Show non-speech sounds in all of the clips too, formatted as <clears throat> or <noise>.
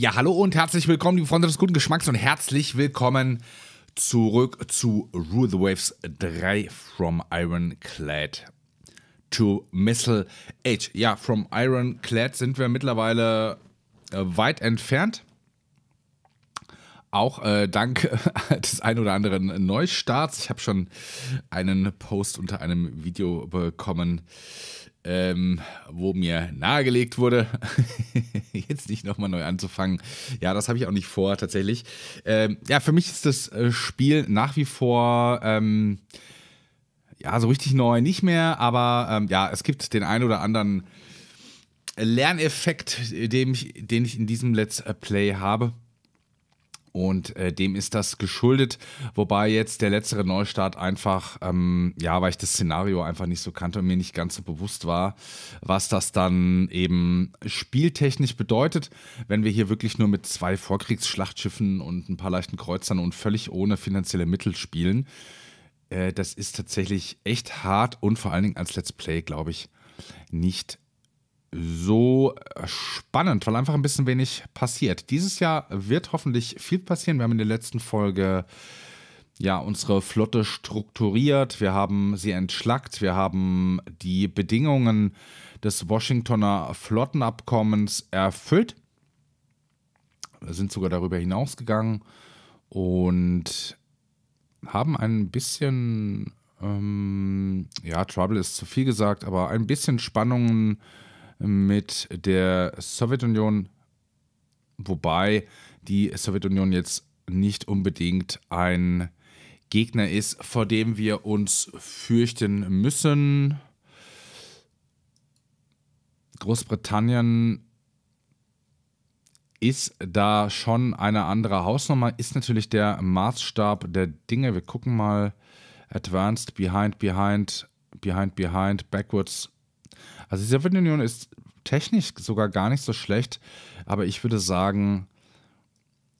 Ja, hallo und herzlich willkommen, liebe Freunde des guten Geschmacks und herzlich willkommen zurück zu Rule the Waves 3 from Ironclad to Missile Age. Ja, from Ironclad sind wir mittlerweile äh, weit entfernt. Auch äh, dank <laughs> des ein oder anderen Neustarts. Ich habe schon einen Post unter einem Video bekommen, ähm, wo mir nahegelegt wurde, <laughs> jetzt nicht nochmal neu anzufangen. Ja, das habe ich auch nicht vor, tatsächlich. Ähm, ja, für mich ist das äh, Spiel nach wie vor. Ähm, ja, so richtig neu nicht mehr, aber ähm, ja, es gibt den einen oder anderen Lerneffekt, den ich, den ich in diesem Let's Play habe. Und äh, dem ist das geschuldet, wobei jetzt der letztere Neustart einfach, ähm, ja, weil ich das Szenario einfach nicht so kannte und mir nicht ganz so bewusst war, was das dann eben spieltechnisch bedeutet, wenn wir hier wirklich nur mit zwei Vorkriegsschlachtschiffen und ein paar leichten Kreuzern und völlig ohne finanzielle Mittel spielen. Äh, das ist tatsächlich echt hart und vor allen Dingen als Let's Play, glaube ich, nicht so äh, spannend, weil einfach ein bisschen wenig passiert. Dieses Jahr wird hoffentlich viel passieren. Wir haben in der letzten Folge ja unsere Flotte strukturiert, wir haben sie entschlackt, wir haben die Bedingungen des Washingtoner Flottenabkommens erfüllt, wir sind sogar darüber hinausgegangen und haben ein bisschen ähm, ja, Trouble ist zu viel gesagt, aber ein bisschen Spannungen äh, mit der Sowjetunion, wobei die Sowjetunion jetzt nicht unbedingt ein Gegner ist, vor dem wir uns fürchten müssen. Großbritannien ist da schon eine andere Hausnummer, ist natürlich der Maßstab der Dinge. Wir gucken mal. Advanced, Behind, Behind, Behind, Behind, Backwards, also die Sowjetunion ist technisch sogar gar nicht so schlecht, aber ich würde sagen,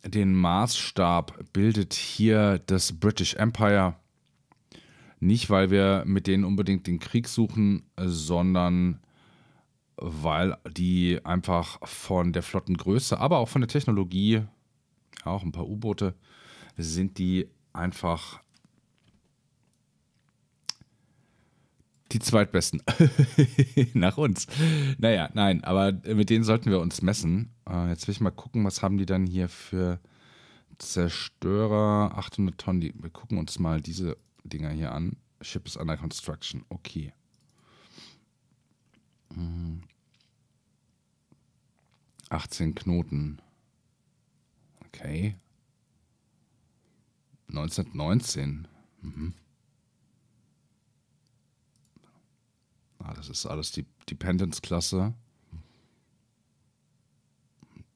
den Maßstab bildet hier das British Empire. Nicht, weil wir mit denen unbedingt den Krieg suchen, sondern weil die einfach von der Flottengröße, aber auch von der Technologie, auch ein paar U-Boote, sind die einfach Die zweitbesten. <laughs> Nach uns. Naja, nein, aber mit denen sollten wir uns messen. Äh, jetzt will ich mal gucken, was haben die dann hier für Zerstörer? 800 Tonnen. Die, wir gucken uns mal diese Dinger hier an. Ship is under construction. Okay. Mhm. 18 Knoten. Okay. 1919. Mhm. Ah, das ist alles die Dependence-Klasse.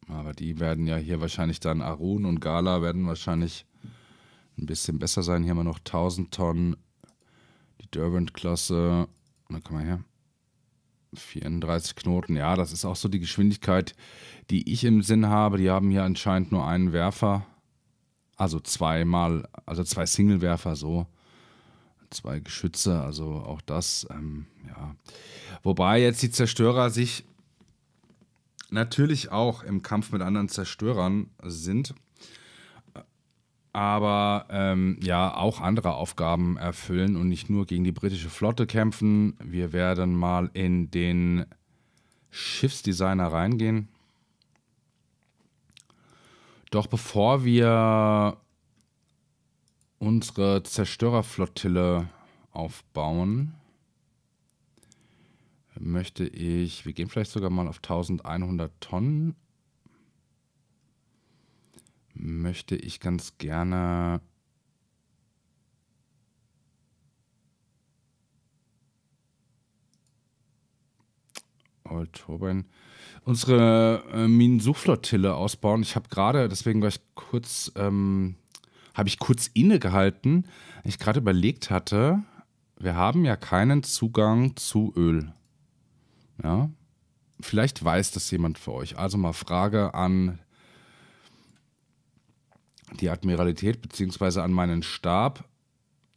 Aber die werden ja hier wahrscheinlich dann, Arun und Gala werden wahrscheinlich ein bisschen besser sein. Hier haben wir noch 1000 Tonnen. Die derwent klasse na komm mal her. 34 Knoten, ja, das ist auch so die Geschwindigkeit, die ich im Sinn habe. Die haben hier anscheinend nur einen Werfer, also zweimal, also zwei Single-Werfer so zwei Geschütze, also auch das, ähm, ja. Wobei jetzt die Zerstörer sich natürlich auch im Kampf mit anderen Zerstörern sind, aber ähm, ja, auch andere Aufgaben erfüllen und nicht nur gegen die britische Flotte kämpfen. Wir werden mal in den Schiffsdesigner reingehen. Doch bevor wir unsere Zerstörerflottille aufbauen, möchte ich, wir gehen vielleicht sogar mal auf 1100 Tonnen, möchte ich ganz gerne Old Turbine. Unsere äh, Minensuchflottille ausbauen. Ich habe gerade, deswegen war ich kurz ähm, habe ich kurz innegehalten, weil ich gerade überlegt hatte, wir haben ja keinen Zugang zu Öl. Ja, vielleicht weiß das jemand für euch. Also mal Frage an die Admiralität bzw. an meinen Stab.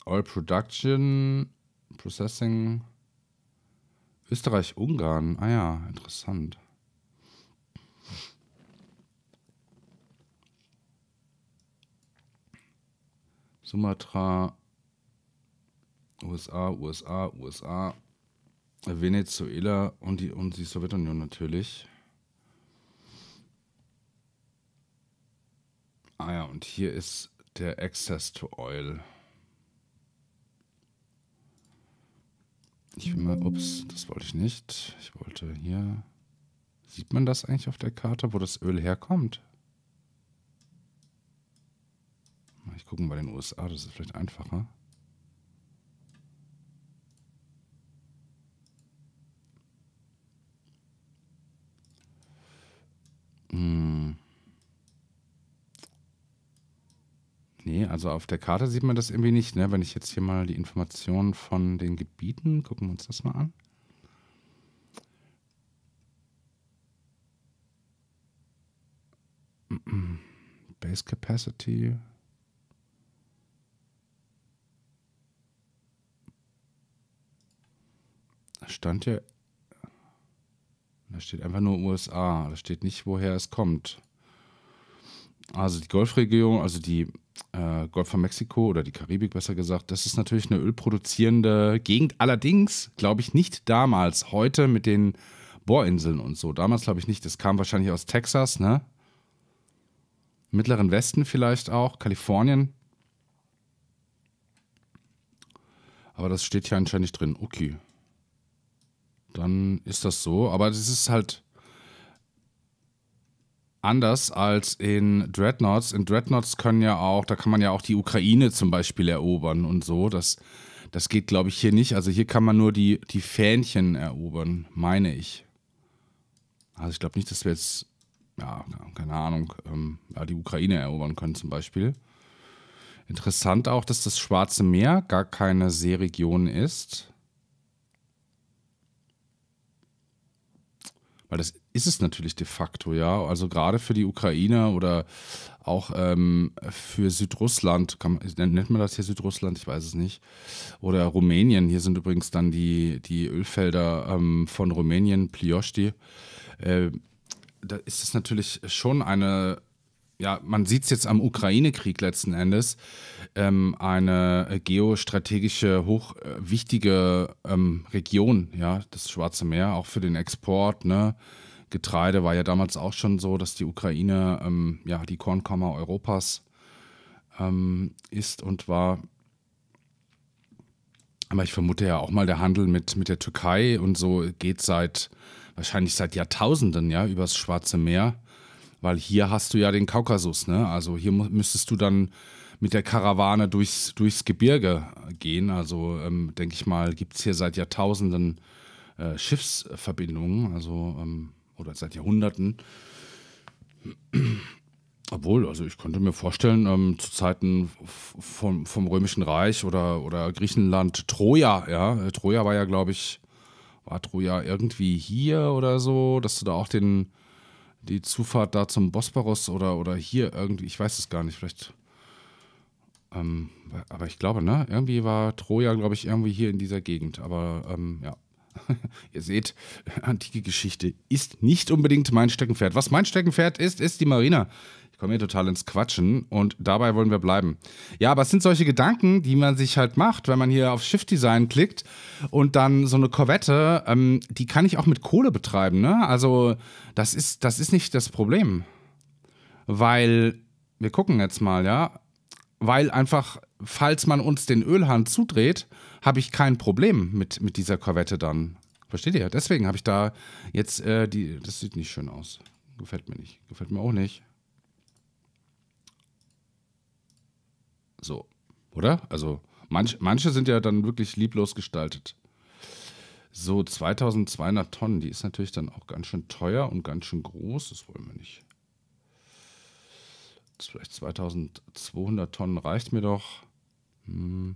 Oil Production, Processing, Österreich, Ungarn. Ah ja, interessant. Sumatra, USA, USA, USA, Venezuela und die, und die Sowjetunion natürlich. Ah ja, und hier ist der Access to Oil. Ich will mal, ups, das wollte ich nicht. Ich wollte hier. Sieht man das eigentlich auf der Karte, wo das Öl herkommt? Ich gucke mal bei den USA, das ist vielleicht einfacher. Hm. Nee, also auf der Karte sieht man das irgendwie nicht. Ne? Wenn ich jetzt hier mal die Informationen von den Gebieten, gucken wir uns das mal an. <clears throat> Base Capacity, stand ja. Da steht einfach nur USA. Da steht nicht, woher es kommt. Also die Golfregion, also die äh, Golf von Mexiko oder die Karibik besser gesagt, das ist natürlich eine ölproduzierende Gegend. Allerdings, glaube ich, nicht damals. Heute mit den Bohrinseln und so. Damals glaube ich nicht. Das kam wahrscheinlich aus Texas, ne? Mittleren Westen vielleicht auch, Kalifornien. Aber das steht hier anscheinend nicht drin. Okay dann ist das so. Aber das ist halt anders als in Dreadnoughts. In Dreadnoughts können ja auch, da kann man ja auch die Ukraine zum Beispiel erobern und so. Das, das geht, glaube ich, hier nicht. Also hier kann man nur die, die Fähnchen erobern, meine ich. Also ich glaube nicht, dass wir jetzt, ja, keine Ahnung, ähm, ja, die Ukraine erobern können zum Beispiel. Interessant auch, dass das Schwarze Meer gar keine Seeregion ist. weil das ist es natürlich de facto, ja. Also gerade für die Ukraine oder auch ähm, für Südrussland, kann, nennt man das hier Südrussland, ich weiß es nicht, oder Rumänien, hier sind übrigens dann die, die Ölfelder ähm, von Rumänien, Pliosti, äh, da ist es natürlich schon eine ja, man sieht es jetzt am Ukraine-Krieg letzten Endes, ähm, eine geostrategische, hochwichtige äh, ähm, Region, ja, das Schwarze Meer, auch für den Export, ne? Getreide war ja damals auch schon so, dass die Ukraine ähm, ja die Kornkammer Europas ähm, ist und war. Aber ich vermute ja auch mal der Handel mit, mit der Türkei und so geht seit wahrscheinlich seit Jahrtausenden, ja, übers Schwarze Meer weil hier hast du ja den Kaukasus, ne? Also hier müsstest du dann mit der Karawane durchs, durchs Gebirge gehen. Also ähm, denke ich mal, gibt es hier seit Jahrtausenden äh, Schiffsverbindungen, also ähm, oder seit Jahrhunderten. Obwohl, also ich könnte mir vorstellen, ähm, zu Zeiten vom, vom Römischen Reich oder, oder Griechenland, Troja, ja, äh, Troja war ja, glaube ich, war Troja irgendwie hier oder so, dass du da auch den, die Zufahrt da zum Bosporus oder, oder hier irgendwie, ich weiß es gar nicht, vielleicht. Ähm, aber ich glaube, ne? Irgendwie war Troja, glaube ich, irgendwie hier in dieser Gegend. Aber ähm, ja. <laughs> Ihr seht, <laughs> antike Geschichte ist nicht unbedingt mein Steckenpferd. Was mein Steckenpferd ist, ist die Marina kommen hier total ins Quatschen und dabei wollen wir bleiben. Ja, aber es sind solche Gedanken, die man sich halt macht, wenn man hier auf Shift Design klickt und dann so eine Korvette, ähm, die kann ich auch mit Kohle betreiben, ne? Also das ist, das ist nicht das Problem. Weil, wir gucken jetzt mal, ja, weil einfach, falls man uns den Ölhahn zudreht, habe ich kein Problem mit, mit dieser Korvette dann. Versteht ihr? Deswegen habe ich da jetzt äh, die. Das sieht nicht schön aus. Gefällt mir nicht. Gefällt mir auch nicht. So, oder? Also manch, manche sind ja dann wirklich lieblos gestaltet. So 2200 Tonnen, die ist natürlich dann auch ganz schön teuer und ganz schön groß, das wollen wir nicht. Vielleicht 2200 Tonnen reicht mir doch. Hm,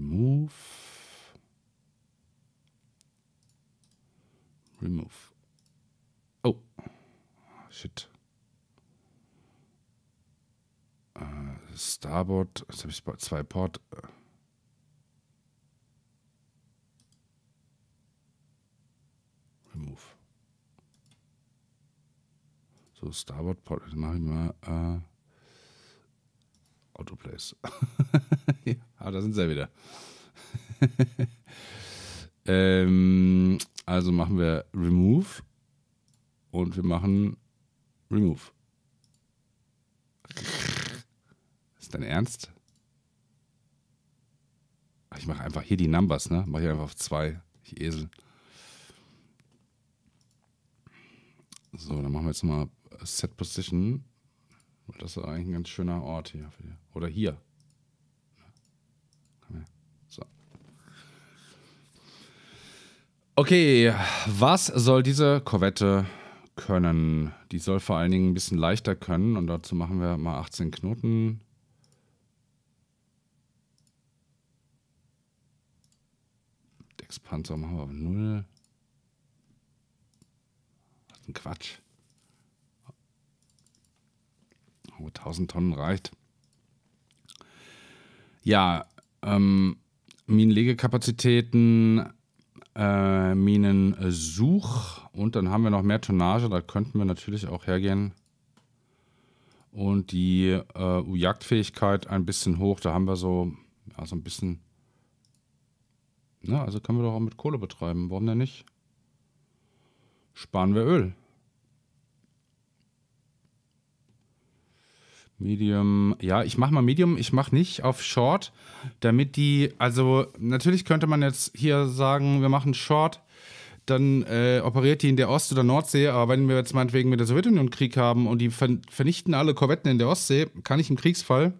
remove. Remove. Oh, shit. Uh, Starboard, jetzt habe ich zwei Port. Remove. So, Starboard Port, mache ich mal. Uh, Autoplays. <laughs> ja, da sind sie ja wieder. <laughs> ähm, also machen wir Remove und wir machen Remove. Ist dein Ernst? Ich mache einfach hier die Numbers, ne? Mache ich einfach auf zwei. Ich Esel. So, dann machen wir jetzt mal Set Position das ist eigentlich ein ganz schöner Ort hier. Oder hier. So. Okay, was soll diese Korvette können? Die soll vor allen Dingen ein bisschen leichter können. Und dazu machen wir mal 18 Knoten. Deckspanzer machen wir auf 0. Was ein Quatsch. wo 1000 Tonnen reicht. Ja, ähm, Minenlegekapazitäten, äh, Minensuch und dann haben wir noch mehr Tonnage. Da könnten wir natürlich auch hergehen und die äh, Jagdfähigkeit ein bisschen hoch. Da haben wir so also ein bisschen. Na, also können wir doch auch mit Kohle betreiben. Warum denn nicht? Sparen wir Öl. Medium, ja, ich mache mal Medium, ich mache nicht auf Short, damit die, also natürlich könnte man jetzt hier sagen, wir machen Short, dann äh, operiert die in der Ost- oder Nordsee, aber wenn wir jetzt meinetwegen mit der Sowjetunion Krieg haben und die vernichten alle Korvetten in der Ostsee, kann ich im Kriegsfall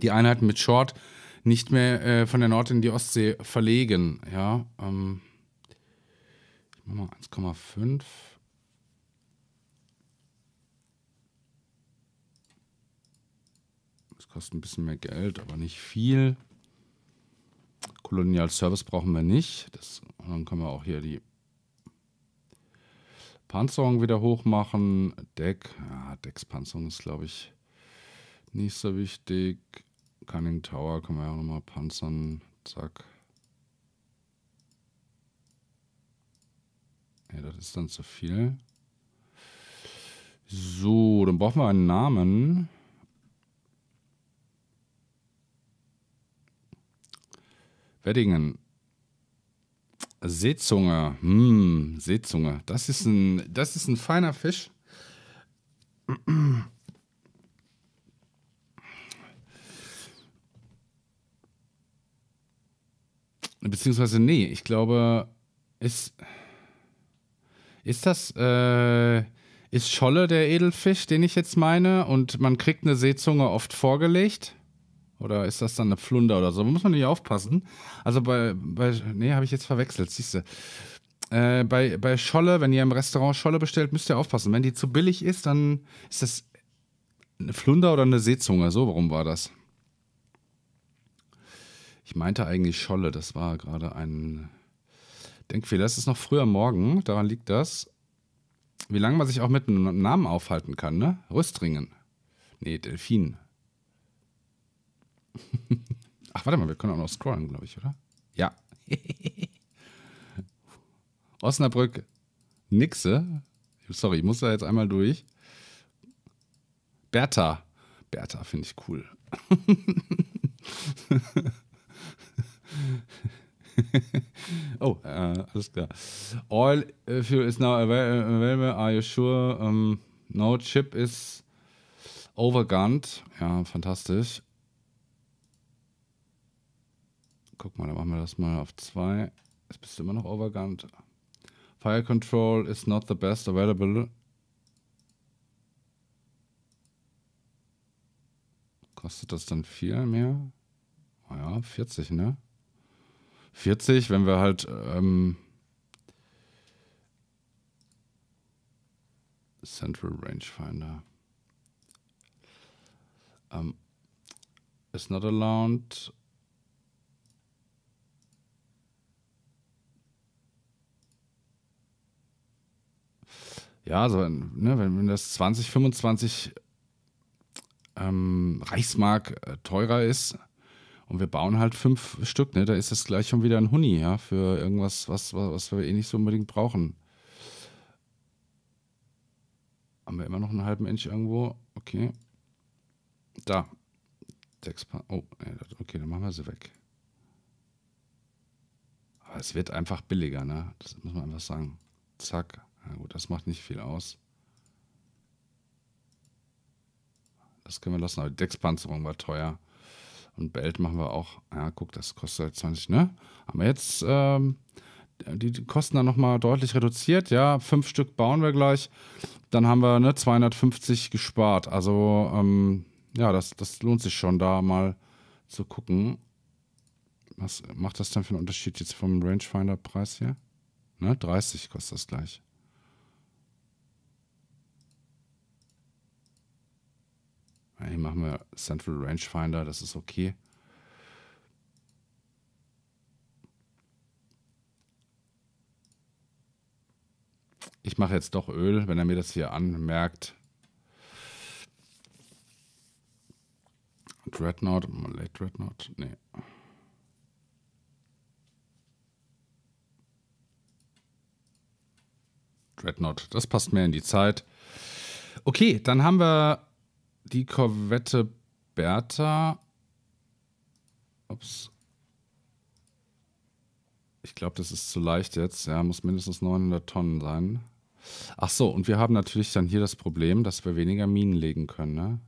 die Einheiten mit Short nicht mehr äh, von der Nord- in die Ostsee verlegen, ja. Ähm, ich mache mal 1,5. kostet ein bisschen mehr Geld, aber nicht viel. Kolonial Service brauchen wir nicht. Das, dann können wir auch hier die Panzerung wieder hoch machen. Deck, ja, Deckspanzerung ist, glaube ich, nicht so wichtig. Cunning Tower können wir auch nochmal panzern. Zack. Ja, das ist dann zu viel. So, dann brauchen wir einen Namen. Weddingen. Seezunge. Hm, Seezunge. Das ist ein, das ist ein feiner Fisch. Beziehungsweise, nee, ich glaube, ist. Ist das. Äh, ist Scholle der Edelfisch, den ich jetzt meine? Und man kriegt eine Seezunge oft vorgelegt? Oder ist das dann eine Flunder oder so? Muss man nicht aufpassen. Also bei, bei nee, habe ich jetzt verwechselt, siehste. Äh, bei, bei Scholle, wenn ihr im Restaurant Scholle bestellt, müsst ihr aufpassen. Wenn die zu billig ist, dann ist das eine Flunder oder eine Seezunge. So, warum war das? Ich meinte eigentlich Scholle. Das war gerade ein Denkfehler. Es ist noch früher Morgen. Daran liegt das. Wie lange man sich auch mit einem Namen aufhalten kann, ne? Rüstringen. Nee, Delfin. Ach, warte mal, wir können auch noch scrollen, glaube ich, oder? Ja. <laughs> Osnabrück, Nixe. Sorry, ich muss da jetzt einmal durch. Bertha. Bertha finde ich cool. <laughs> oh, äh, alles klar. Oil äh, fuel is now available. Are you sure? Um, no chip is overgunned. Ja, fantastisch. Guck mal, dann machen wir das mal auf 2. Jetzt bist du immer noch overgunned. Fire Control is not the best available. Kostet das dann viel mehr? Naja, ah 40, ne? 40, wenn wir halt ähm, Central Rangefinder. Um, ähm, is not allowed. ja, so, ähm, ne, wenn, wenn das 20, 25 ähm, Reichsmark äh, teurer ist und wir bauen halt fünf Stück, ne, da ist das gleich schon wieder ein Huni, ja, für irgendwas, was, was, was wir eh nicht so unbedingt brauchen. Haben wir immer noch einen halben Inch irgendwo? Okay. Da. Oh, okay, dann machen wir sie weg. Aber es wird einfach billiger, ne? Das muss man einfach sagen. Zack. Na gut, das macht nicht viel aus. Das können wir lassen, aber die Deckspanzerung war teuer. Und Belt machen wir auch. Ja, guck, das kostet halt 20, ne? Aber jetzt, ähm, die Kosten dann nochmal deutlich reduziert. Ja, fünf Stück bauen wir gleich. Dann haben wir ne, 250 gespart. Also, ähm, ja, das, das lohnt sich schon, da mal zu gucken. Was macht das denn für einen Unterschied jetzt vom Rangefinder-Preis hier? Ne, 30 kostet das gleich. Hier machen wir Central Rangefinder, das ist okay. Ich mache jetzt doch Öl, wenn er mir das hier anmerkt. Dreadnought, Late Dreadnought, nee. Dreadnought, das passt mehr in die Zeit. Okay, dann haben wir die Korvette Bertha. Ups. Ich glaube, das ist zu leicht jetzt. Ja, muss mindestens 900 Tonnen sein. Ach so, und wir haben natürlich dann hier das Problem, dass wir weniger Minen legen können, ne?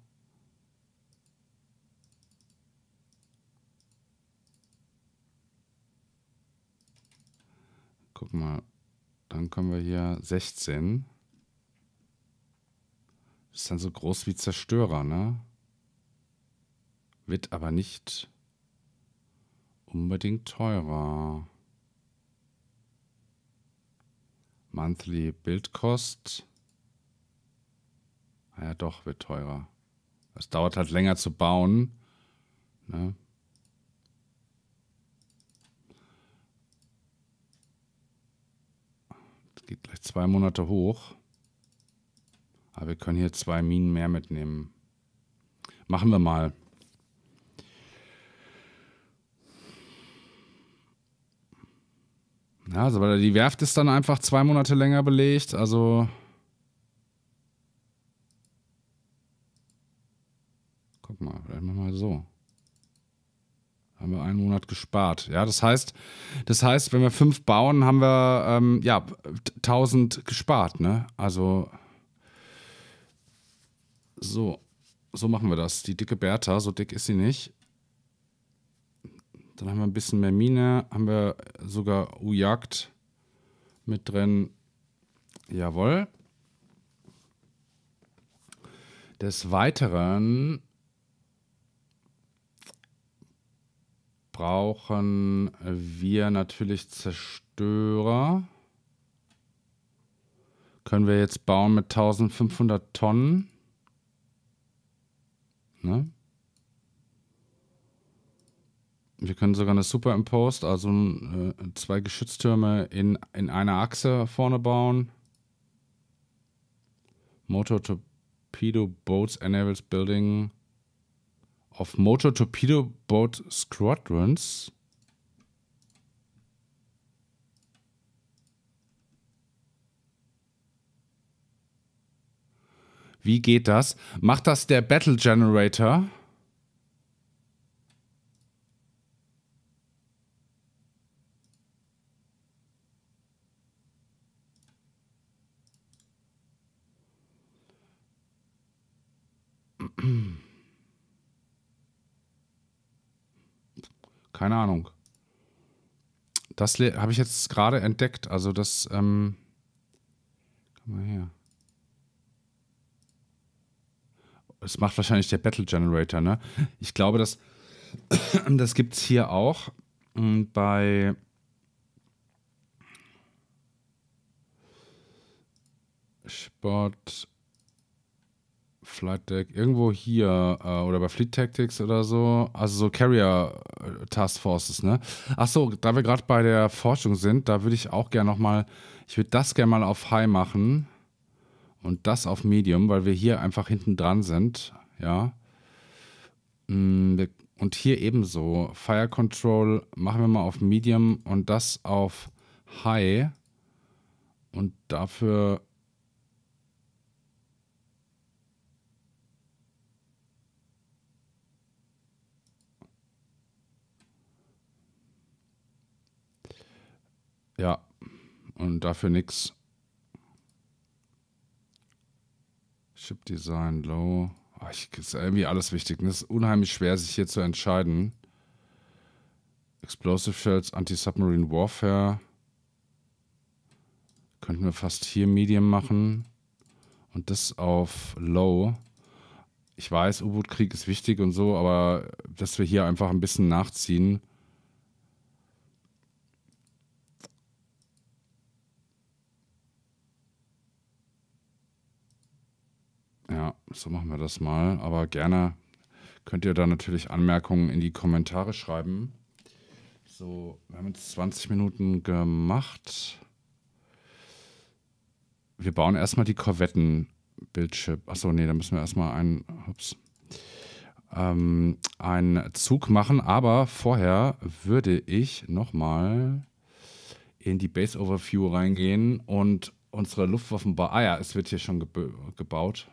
Guck mal, dann kommen wir hier 16. Ist dann so groß wie Zerstörer, ne? Wird aber nicht unbedingt teurer. Monthly Bildkost. Ah ja, doch, wird teurer. Es dauert halt länger zu bauen. Ne? Das geht gleich zwei Monate hoch. Aber wir können hier zwei Minen mehr mitnehmen. Machen wir mal. Ja, also die Werft ist dann einfach zwei Monate länger belegt, also. Guck mal, vielleicht machen wir mal so. Haben wir einen Monat gespart. Ja, das heißt, das heißt, wenn wir fünf bauen, haben wir ähm, ja 1000 gespart, ne? Also. So, so machen wir das. Die dicke Bertha, so dick ist sie nicht. Dann haben wir ein bisschen mehr Mine, haben wir sogar Ujagd mit drin. Jawohl. Des Weiteren brauchen wir natürlich Zerstörer. Können wir jetzt bauen mit 1500 Tonnen. Ne? Wir können sogar eine Superimposed, also äh, zwei Geschütztürme in, in einer Achse vorne bauen. Motor Torpedo Boats enables building of Motor Torpedo Boat Squadrons. Wie geht das? Macht das der Battle Generator? Keine Ahnung. Das habe ich jetzt gerade entdeckt. Also das. Ähm, komm mal her. Das macht wahrscheinlich der Battle Generator, ne? Ich glaube, das, <clears throat> das gibt es hier auch hm, bei. Sport Flight Deck, irgendwo hier äh, oder bei Fleet Tactics oder so, also so Carrier äh, Task Forces, ne? Achso, da wir gerade bei der Forschung sind, da würde ich auch gerne nochmal, ich würde das gerne mal auf High machen und das auf Medium, weil wir hier einfach hinten dran sind, ja. Mm, und hier ebenso. Fire Control machen wir mal auf Medium und das auf High. Und dafür Ja, und dafür nichts. Chip Design, Low. Oh, ich, ist irgendwie alles wichtig. Ne? Es ist unheimlich schwer, sich hier zu entscheiden. Explosive Shells, Anti-Submarine Warfare. Könnten wir fast hier Medium machen. Und das auf Low. Ich weiß, U-Boot-Krieg ist wichtig und so, aber dass wir hier einfach ein bisschen nachziehen so machen wir das mal. Aber gerne könnt ihr da natürlich Anmerkungen in die Kommentare schreiben. So, wir haben jetzt 20 Minuten gemacht. Wir bauen erstmal die Korvetten-Bildschirm. Achso, nee, da müssen wir erstmal einen, ups, ähm, einen Zug machen. Aber vorher würde ich nochmal in die Base Overview reingehen und unsere Luftwaffenbar. Ah ja, es wird hier schon geb gebaut.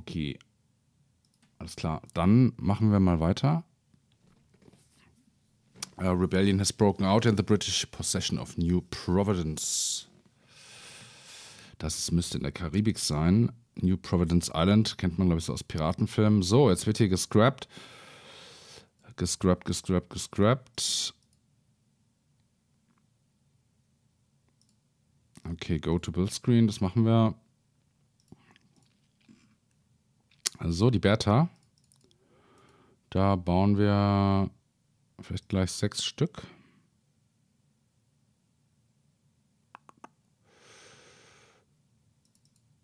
Okay. Alles klar. Dann machen wir mal weiter. Uh, rebellion has broken out in the British possession of New Providence. Das müsste in der Karibik sein. New Providence Island kennt man, glaube ich, so aus Piratenfilmen. So, jetzt wird hier gescrapped. Gescrapped, gescrapped, gescrapped. Okay, go to Build Screen, das machen wir. Also die Bertha. Da bauen wir vielleicht gleich sechs Stück.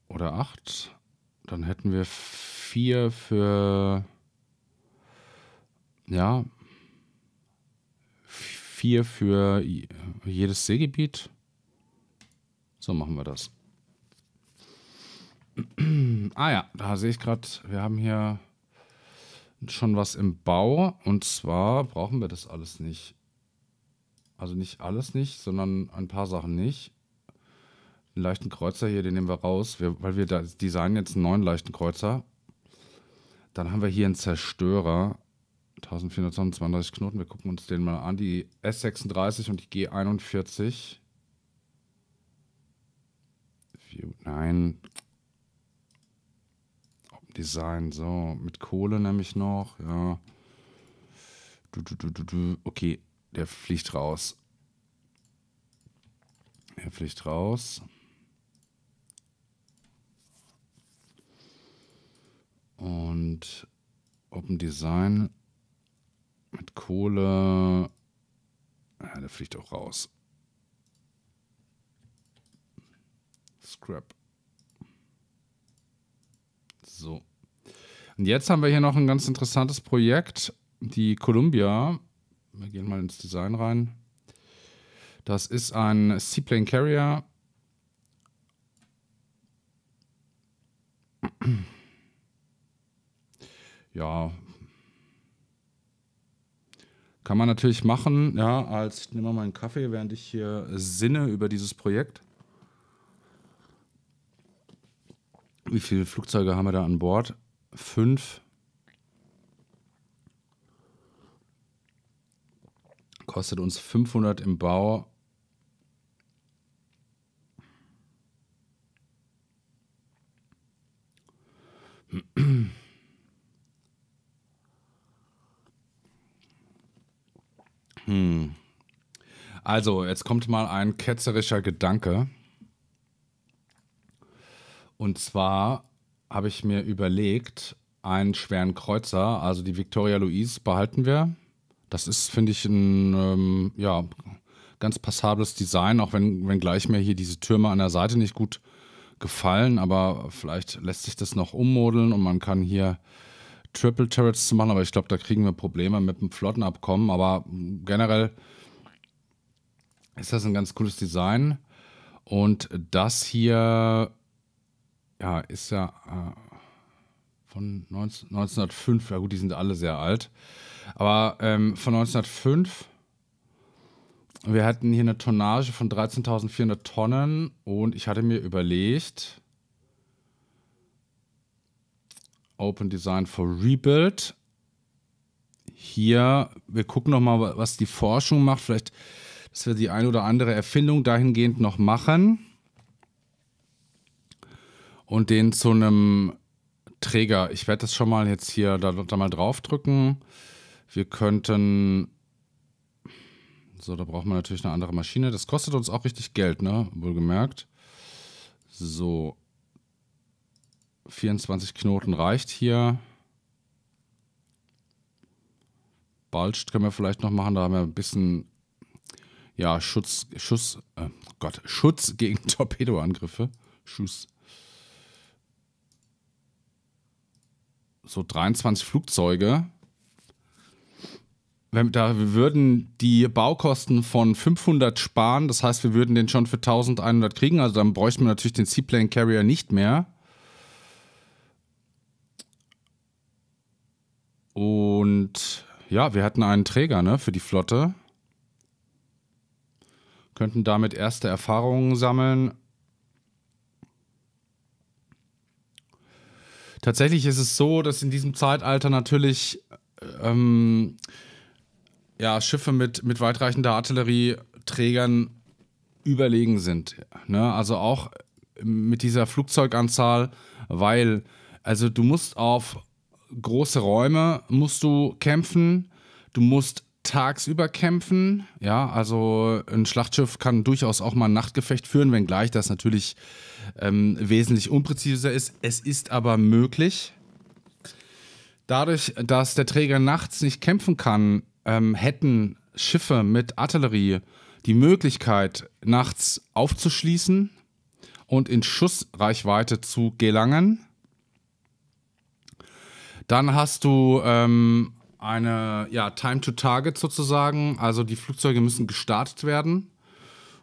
Oder acht. Dann hätten wir vier für... Ja. Vier für jedes Seegebiet. So machen wir das ah ja, da sehe ich gerade, wir haben hier schon was im Bau. Und zwar brauchen wir das alles nicht. Also nicht alles nicht, sondern ein paar Sachen nicht. Den leichten Kreuzer hier, den nehmen wir raus, wir, weil wir da designen jetzt einen neuen leichten Kreuzer. Dann haben wir hier einen Zerstörer. 1432 Knoten. Wir gucken uns den mal an. Die S36 und die G41. Nein, Design. So, mit Kohle nämlich noch. Ja. Du, du, du, du, du. Okay, der fliegt raus. Er fliegt raus. Und Open Design mit Kohle. Ja, der fliegt auch raus. Scrap. So. Und jetzt haben wir hier noch ein ganz interessantes Projekt, die Columbia. Wir gehen mal ins Design rein. Das ist ein Seaplane Carrier. Ja. Kann man natürlich machen, ja, als ich nehme mal einen Kaffee, während ich hier sinne über dieses Projekt. Wie viele Flugzeuge haben wir da an Bord? Fünf. Kostet uns 500 im Bau. Hm. Also, jetzt kommt mal ein ketzerischer Gedanke. Und zwar habe ich mir überlegt, einen schweren Kreuzer, also die Victoria Louise, behalten wir. Das ist, finde ich, ein ähm, ja, ganz passables Design, auch wenn, wenn gleich mir hier diese Türme an der Seite nicht gut gefallen, aber vielleicht lässt sich das noch ummodeln und man kann hier Triple Turrets machen, aber ich glaube, da kriegen wir Probleme mit dem Flottenabkommen. Aber generell ist das ein ganz cooles Design. Und das hier ja, ist ja äh, von 19, 1905, ja gut, die sind alle sehr alt, aber ähm, von 1905. Wir hatten hier eine Tonnage von 13.400 Tonnen und ich hatte mir überlegt, Open Design for Rebuild. Hier, wir gucken nochmal, was die Forschung macht. Vielleicht, dass wir die eine oder andere Erfindung dahingehend noch machen und den zu einem Träger. Ich werde das schon mal jetzt hier da, da mal draufdrücken. Wir könnten. So, da braucht man natürlich eine andere Maschine. Das kostet uns auch richtig Geld, ne? Wohlgemerkt. So. 24 Knoten reicht hier. Balcht können wir vielleicht noch machen. Da haben wir ein bisschen ja, Schutz, Schuss, äh, Gott, Schutz gegen <laughs> Torpedoangriffe. Schuss. so 23 Flugzeuge. Wenn, da würden die Baukosten von 500 sparen, das heißt, wir würden den schon für 1100 kriegen, also dann bräuchten wir natürlich den Seaplane Carrier nicht mehr. Und ja, wir hatten einen Träger ne, für die Flotte. Könnten damit erste Erfahrungen sammeln. Tatsächlich ist es so, dass in diesem Zeitalter natürlich ähm, ja, Schiffe mit, mit weitreichender Artillerieträgern überlegen sind. Ne? Also auch mit dieser Flugzeuganzahl, weil, also du musst auf große Räume, musst du kämpfen, du musst tagsüber kämpfen, ja, also ein Schlachtschiff kann durchaus auch mal ein Nachtgefecht führen, wenngleich das natürlich ähm, wesentlich unpräziser ist. Es ist aber möglich. Dadurch, dass der Träger nachts nicht kämpfen kann, ähm, hätten Schiffe mit Artillerie die Möglichkeit, nachts aufzuschließen und in Schussreichweite zu gelangen. Dann hast du ähm, eine ja, Time to Target sozusagen. Also die Flugzeuge müssen gestartet werden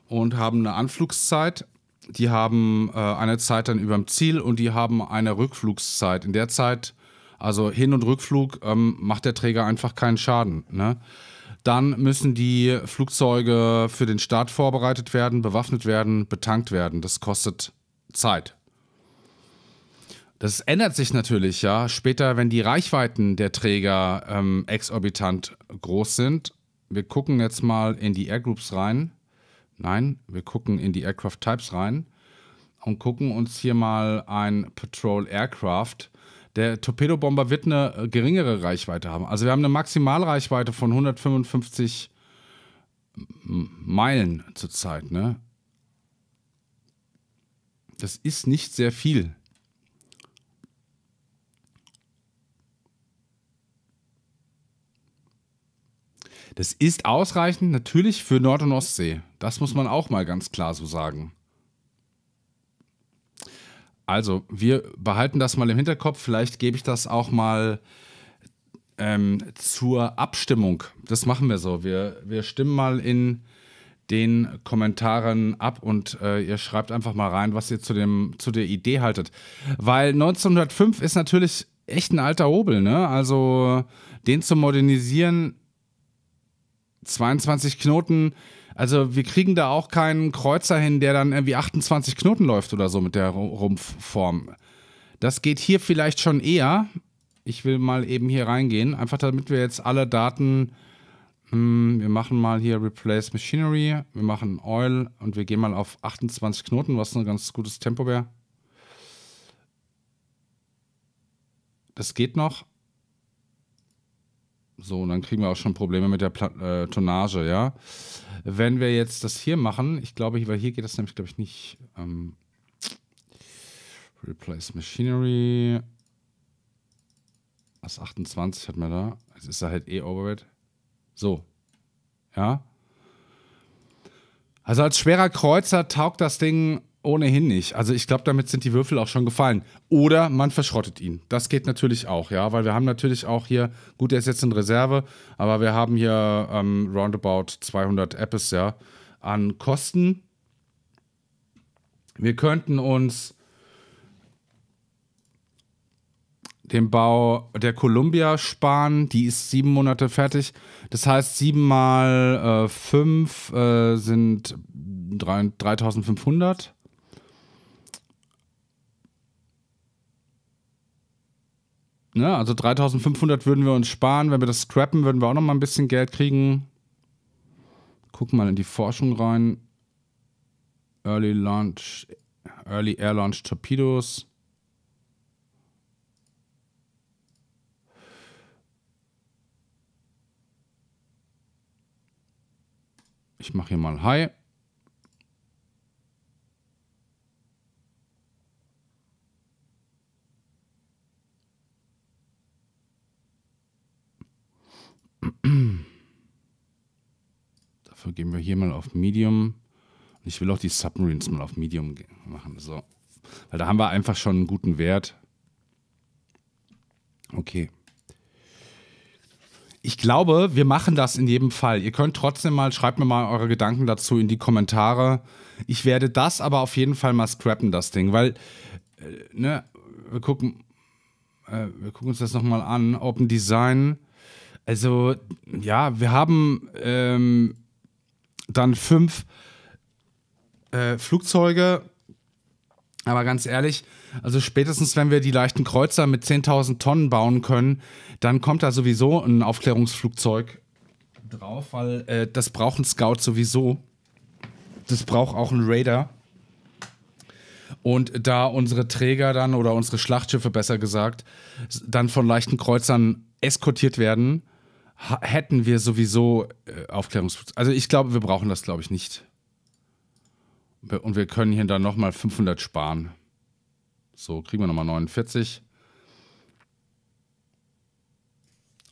und haben eine Anflugszeit die haben äh, eine Zeit dann über dem Ziel und die haben eine Rückflugszeit. In der Zeit, also Hin- und Rückflug, ähm, macht der Träger einfach keinen Schaden. Ne? Dann müssen die Flugzeuge für den Start vorbereitet werden, bewaffnet werden, betankt werden. Das kostet Zeit. Das ändert sich natürlich, ja. Später, wenn die Reichweiten der Träger ähm, exorbitant groß sind. Wir gucken jetzt mal in die Airgroups rein. Nein, wir gucken in die Aircraft Types rein und gucken uns hier mal ein Patrol Aircraft. Der Torpedobomber wird eine äh, geringere Reichweite haben. Also wir haben eine Maximalreichweite von 155 Meilen zurzeit. Ne? Das ist nicht sehr viel. Das ist ausreichend natürlich für Nord- und Ostsee. Das muss man auch mal ganz klar so sagen. Also, wir behalten das mal im Hinterkopf. Vielleicht gebe ich das auch mal ähm, zur Abstimmung. Das machen wir so. Wir, wir stimmen mal in den Kommentaren ab und äh, ihr schreibt einfach mal rein, was ihr zu, dem, zu der Idee haltet. Weil 1905 ist natürlich echt ein alter Hobel, ne? Also den zu modernisieren 22 Knoten. Also wir kriegen da auch keinen Kreuzer hin, der dann irgendwie 28 Knoten läuft oder so mit der Rumpfform. Das geht hier vielleicht schon eher. Ich will mal eben hier reingehen, einfach damit wir jetzt alle Daten. Hm, wir machen mal hier Replace Machinery, wir machen Oil und wir gehen mal auf 28 Knoten, was ein ganz gutes Tempo wäre. Das geht noch. So, und dann kriegen wir auch schon Probleme mit der Pla äh, Tonnage, ja. Wenn wir jetzt das hier machen, ich glaube, weil hier geht das nämlich, glaube ich, nicht. Ähm, Replace Machinery. Was 28 hat man da? Jetzt ist er halt eh overweight. So. Ja. Also als schwerer Kreuzer taugt das Ding Ohnehin nicht. Also ich glaube, damit sind die Würfel auch schon gefallen. Oder man verschrottet ihn. Das geht natürlich auch, ja, weil wir haben natürlich auch hier, gut, er ist jetzt in Reserve, aber wir haben hier ähm, roundabout 200 Apps, ja, an Kosten. Wir könnten uns den Bau der Columbia sparen. Die ist sieben Monate fertig. Das heißt, sieben mal äh, fünf äh, sind 3500. ne, also 3500 würden wir uns sparen. Wenn wir das scrappen, würden wir auch noch mal ein bisschen Geld kriegen. Gucken mal in die Forschung rein. Early Launch, Early Air Launch Torpedos. Ich mache hier mal High. gehen wir hier mal auf Medium. ich will auch die Submarines mal auf Medium machen. So. Weil da haben wir einfach schon einen guten Wert. Okay. Ich glaube, wir machen das in jedem Fall. Ihr könnt trotzdem mal, schreibt mir mal eure Gedanken dazu in die Kommentare. Ich werde das aber auf jeden Fall mal scrappen, das Ding, weil, äh, ne, wir gucken, äh, wir gucken uns das nochmal an. Open Design. Also, ja, wir haben ähm, dann fünf äh, Flugzeuge. Aber ganz ehrlich, also spätestens wenn wir die leichten Kreuzer mit 10.000 Tonnen bauen können, dann kommt da sowieso ein Aufklärungsflugzeug drauf, weil äh, das braucht ein Scout sowieso. Das braucht auch ein Raider. Und da unsere Träger dann oder unsere Schlachtschiffe besser gesagt dann von leichten Kreuzern eskortiert werden, hätten wir sowieso äh, Aufklärungs... Also ich glaube, wir brauchen das, glaube ich, nicht. Und wir können hier dann nochmal 500 sparen. So, kriegen wir nochmal 49.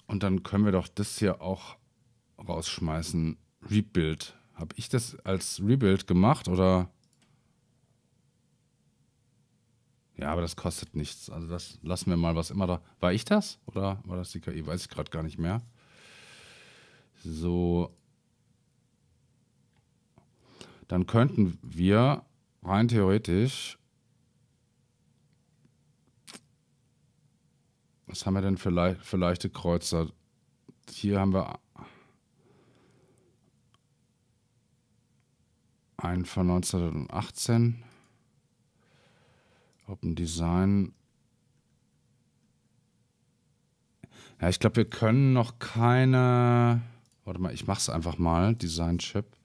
Und dann können wir doch das hier auch rausschmeißen. Rebuild. Habe ich das als Rebuild gemacht oder... Ja, aber das kostet nichts. Also das lassen wir mal, was immer da... War ich das? Oder war das die KI? Weiß ich gerade gar nicht mehr. So. Dann könnten wir rein theoretisch. Was haben wir denn für, le für leichte Kreuzer? Hier haben wir einen von 1918. Open Design. Ja, ich glaube, wir können noch keine Warte mal, ich mache es einfach mal. Design Chip.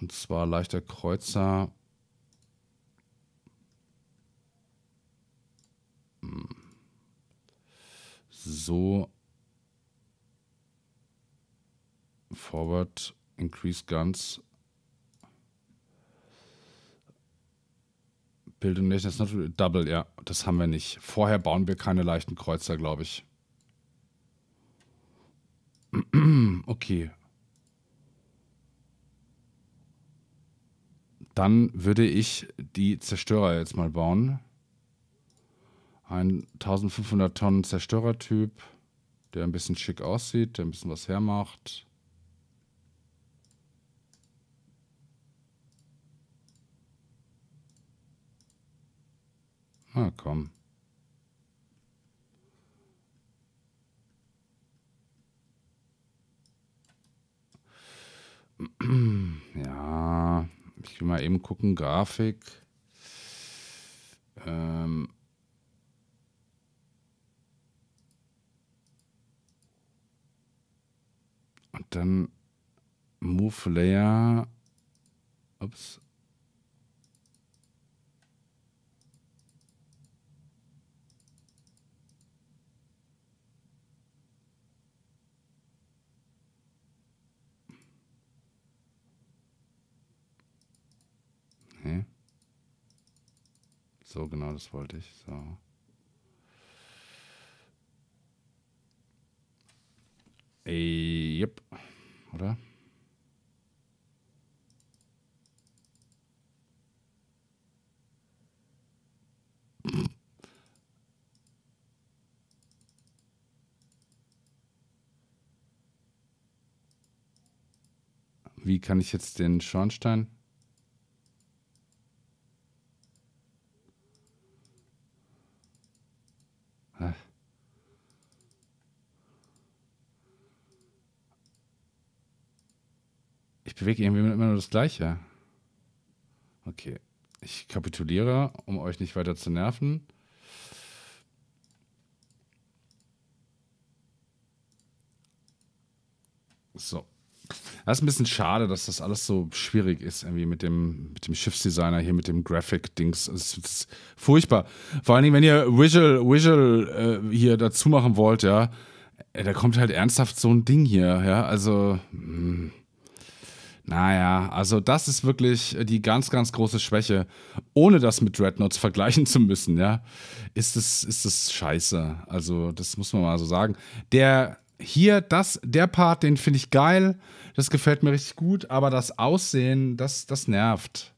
Und zwar leichter Kreuzer. Hm. So. Forward, Increase Guns. Building Nation, Double, ja, das haben wir nicht. Vorher bauen wir keine leichten Kreuzer, glaube ich. Okay. Dann würde ich die Zerstörer jetzt mal bauen. Ein 1500 Tonnen Zerstörertyp, der ein bisschen schick aussieht, der ein bisschen was hermacht. Na komm. ja, ich will mal eben gucken, Grafik. Ähm. Und dann Move Layer. Ups. So, genau, das wollte ich. So. Ey, äh, yep. Oder? Wie kann ich jetzt den Schornstein? bewege irgendwie immer nur das Gleiche. Okay. Ich kapituliere, um euch nicht weiter zu nerven. So. Das ist ein bisschen schade, dass das alles so schwierig ist, irgendwie mit dem, mit dem Schiffsdesigner hier, mit dem Graphic-Dings. Das ist furchtbar. Vor allen Dingen, wenn ihr Visual, Visual äh, hier dazu machen wollt, ja, äh, da kommt halt ernsthaft so ein Ding hier, ja. Also. Mh. Hm. Naja, also das ist wirklich äh, die ganz, ganz große Schwäche. Ohne das mit Dreadnoughts <laughs> vergleichen zu müssen, ja, ist es, ist es scheiße. Also, das muss man mal so sagen. Der hier, das, der Part, den finde ich geil. Das gefällt mir richtig gut, aber das Aussehen, das, das nervt.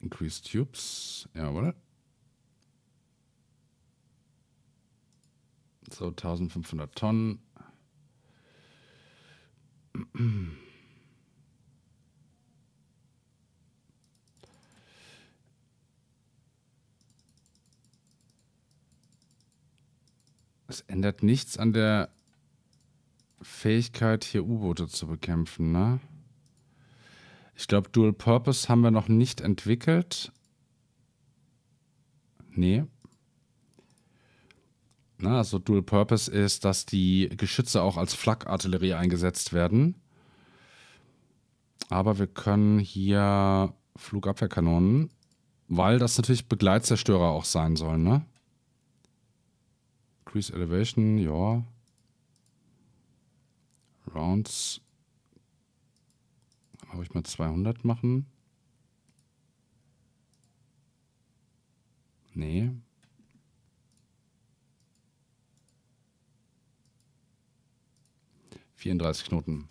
Increase Tubes, jawohl. So, 1500 Tonnen. Es ändert nichts an der Fähigkeit, hier U-Boote zu bekämpfen, ne? Ich glaube, Dual Purpose haben wir noch nicht entwickelt. Nee ne, also Dual Purpose ist, dass die Geschütze auch als Flakartillerie eingesetzt werden. Aber wir können hier Flugabwehrkanonen, weil das natürlich Begleitzerstörer auch sein sollen, ne? Increase Elevation, ja. Rounds. Habe ich mal 200 machen? Nee. 34 Knoten.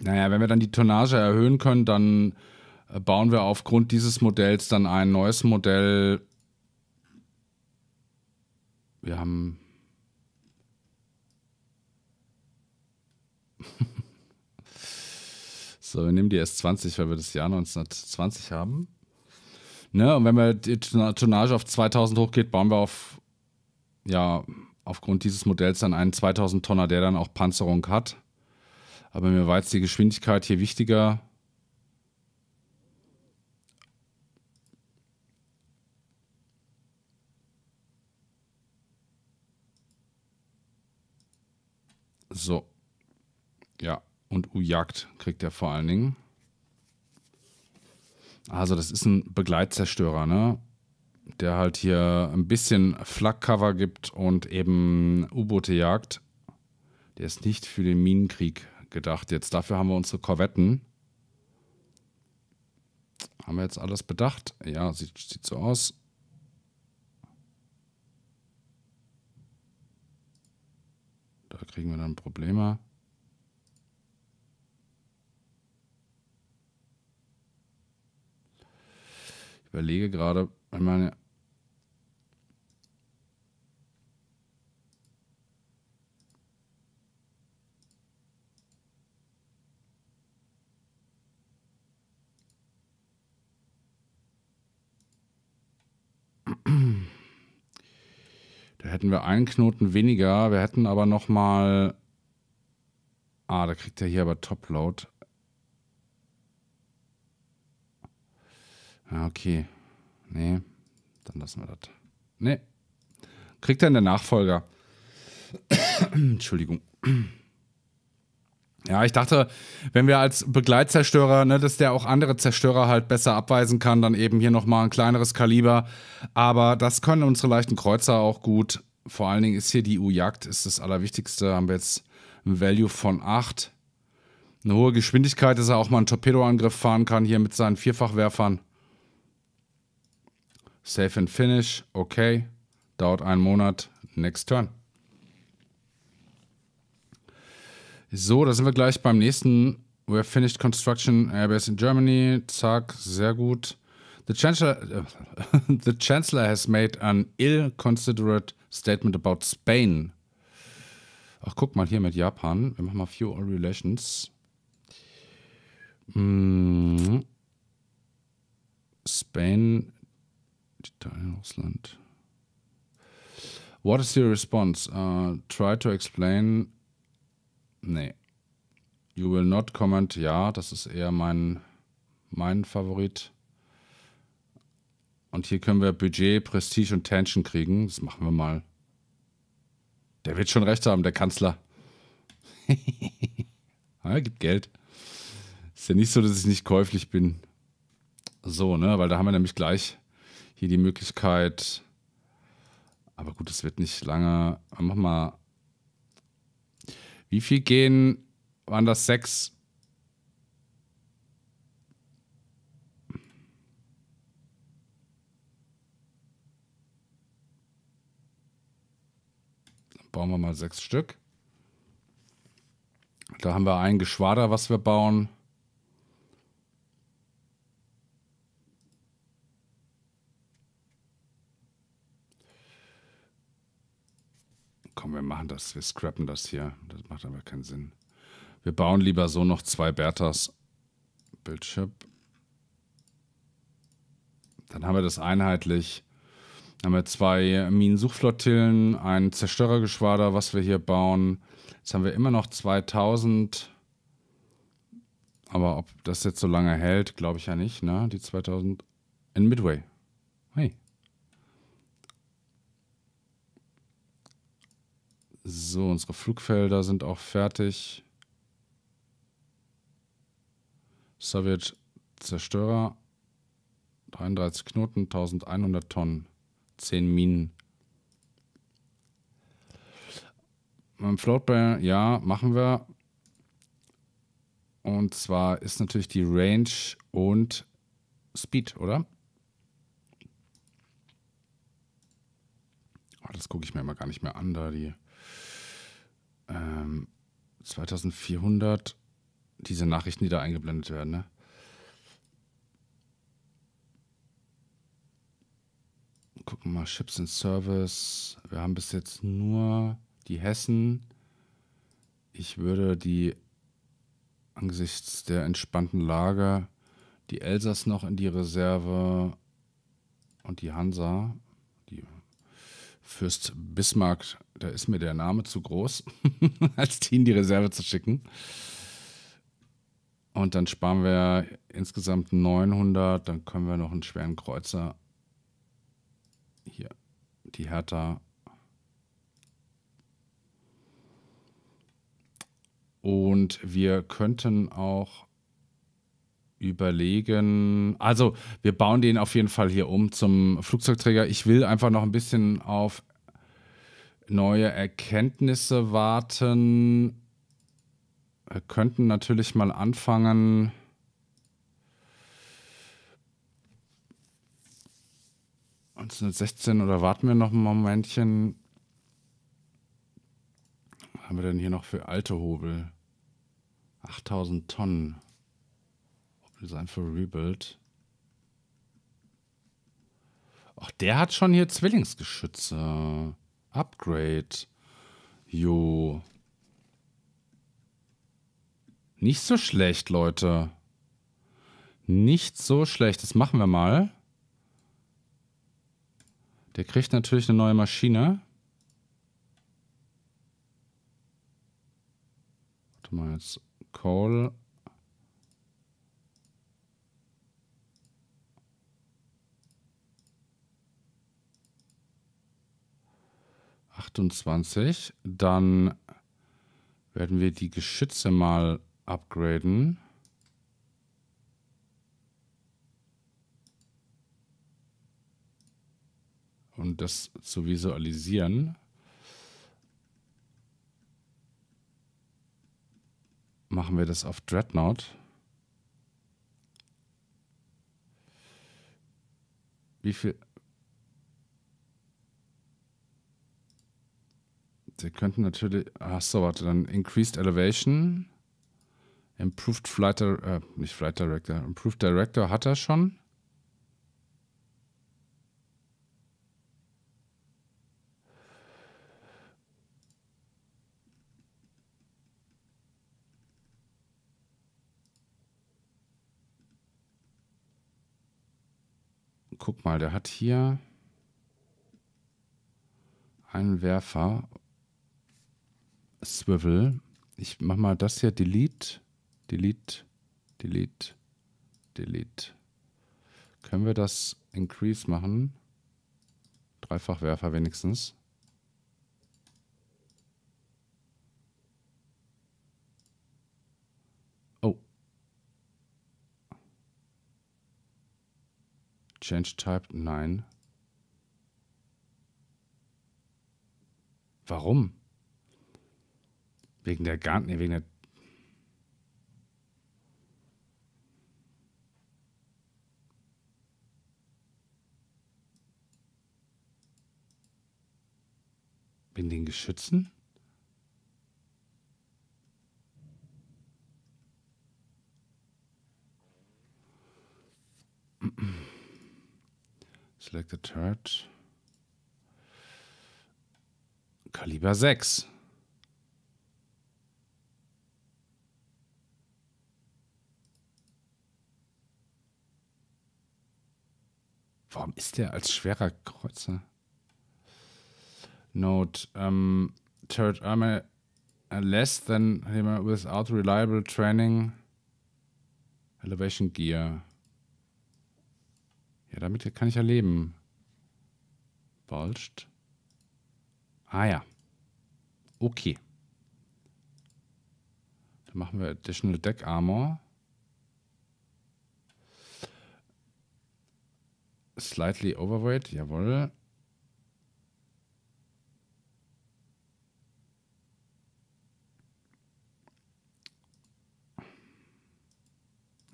Naja, wenn wir dann die Tonnage erhöhen können, dann äh, bauen wir aufgrund dieses Modells dann ein neues Modell. Wir haben <laughs> So, wir nehmen die S20, weil wir das Jahr 1920 haben. Ne? Und wenn wir die Tonnage auf 2000 hochgeht, bauen wir auf, ja, aufgrund dieses Modells dann einen 2000 Tonner, der dann auch Panzerung hat. Aber mir war jetzt die Geschwindigkeit hier wichtiger. So. Ja und U-Jagd kriegt er vor allen Dingen. Also, das ist ein Begleitzerstörer, ne? Der halt hier ein bisschen Flak-Cover gibt und eben U-Boote jagt. Der ist nicht für den Minenkrieg gedacht. Jetzt dafür haben wir unsere Korvetten. Haben wir jetzt alles bedacht? Ja, sieht, sieht so aus. Da kriegen wir dann Probleme. überlege gerade, ich meine. Da hätten wir einen Knoten weniger. Wir hätten aber noch mal Ah, da kriegt er hier aber Topload. Ja, okay. Nee, dann lassen wir das. Nee. Kriegt dann der Nachfolger. <coughs> Entschuldigung. Ja, ich dachte, wenn wir als Begleitzerstörer, ne, dass der auch andere Zerstörer halt besser abweisen kann, dann eben hier nochmal ein kleineres Kaliber. Aber das können unsere leichten Kreuzer auch gut. Vor allen Dingen ist hier die U-Jagd, das Allerwichtigste. Haben wir jetzt ein Value von 8. Eine hohe Geschwindigkeit, dass er auch mal einen Torpedoangriff fahren kann, hier mit seinen Vierfachwerfern. Safe and Finish, okay. Dauert einen Monat, next turn. So, da sind wir gleich beim nächsten. We have finished construction airbase in Germany. Zack, sehr gut. The Chancellor, <laughs> the Chancellor has made an ill-considerate statement about Spain. Ach, guck mal hier mit Japan. Wir machen mal Few All Relations. Hm. Spain Italien, Russland. What is your response? Uh, try to explain. Nee. You will not comment. Ja, das ist eher mein, mein Favorit. Und hier können wir Budget, Prestige und Tension kriegen. Das machen wir mal. Der wird schon recht haben, der Kanzler. er <laughs> gibt Geld. Ist ja nicht so, dass ich nicht käuflich bin. So, ne? Weil da haben wir nämlich gleich hier die Möglichkeit, aber gut, es wird nicht lange. Mach mal. Wie viel gehen? Waren das sechs? Dann bauen wir mal sechs Stück. Da haben wir ein Geschwader, was wir bauen. komm, wir machen das, wir scrappen das hier. Das macht aber keinen Sinn. Wir bauen lieber so noch zwei Berthas. Bildschirm. Dann haben wir das einheitlich. Dann haben wir zwei Minensuchflottillen, ein Zerstörergeschwader, was wir hier bauen. Jetzt haben wir immer noch 2000. Aber ob das jetzt so lange hält, glaube ich ja nicht, ne? Die 2000 in Midway. So, unsere Flugfelder sind auch fertig. Savage Zerstörer. 33 Knoten, 1100 Tonnen, 10 Minen. Mein Floatbear, ja, machen wir. Und zwar ist natürlich die Range und Speed, oder? Ah, das gucke ich mir immer gar nicht mehr an, da die ähm, 2400, diese Nachrichten, die da eingeblendet werden, ne? Gucken wir mal, Chips in Service. Wir haben bis jetzt nur die Hessen. Ich würde die angesichts der entspannten Lage die Elsass noch in die Reserve und die Hansa, die Fürst Bismarck da ist mir der Name zu groß, <laughs> als die in die Reserve zu schicken. Und dann sparen wir insgesamt 900. Dann können wir noch einen schweren Kreuzer hier, die Hertha. Und wir könnten auch überlegen. Also, wir bauen den auf jeden Fall hier um zum Flugzeugträger. Ich will einfach noch ein bisschen auf Neue Erkenntnisse warten. Wir könnten natürlich mal anfangen. Uns 16 oder warten wir noch ein Momentchen. Was haben wir denn hier noch für alte Hobel? 8000 Tonnen. Hobel sein für Rebuild. Ach, der hat schon hier Zwillingsgeschütze. Upgrade. Jo. Nicht so schlecht, Leute. Nicht so schlecht. Das machen wir mal. Der kriegt natürlich eine neue Maschine. Warte mal jetzt. Call. 28. Dann werden wir die Geschütze mal upgraden. Und das zu visualisieren. Machen wir das auf Dreadnought. Wie viel Sie könnten natürlich. Achso, warte, dann Increased Elevation. Improved Flight äh, nicht Flight Director. Improved Director hat er schon. Guck mal, der hat hier einen Werfer Swivel. Ich mache mal das hier, Delete, Delete, Delete, Delete. Können wir das Increase machen? Dreifachwerfer wenigstens. Oh. Change Type, nein. Warum? Wegen der Garten, nee, wegen der. Wegen den Geschützen? <clears throat> Select the turret. Kaliber 6. Warum ist der als schwerer Kreuzer? Note. Um, ähm, third armor less than without reliable training. Elevation Gear. Ja, damit kann ich ja leben. Balscht. Ah ja. Okay. Dann machen wir Additional Deck Armor. Slightly overweight, jawohl.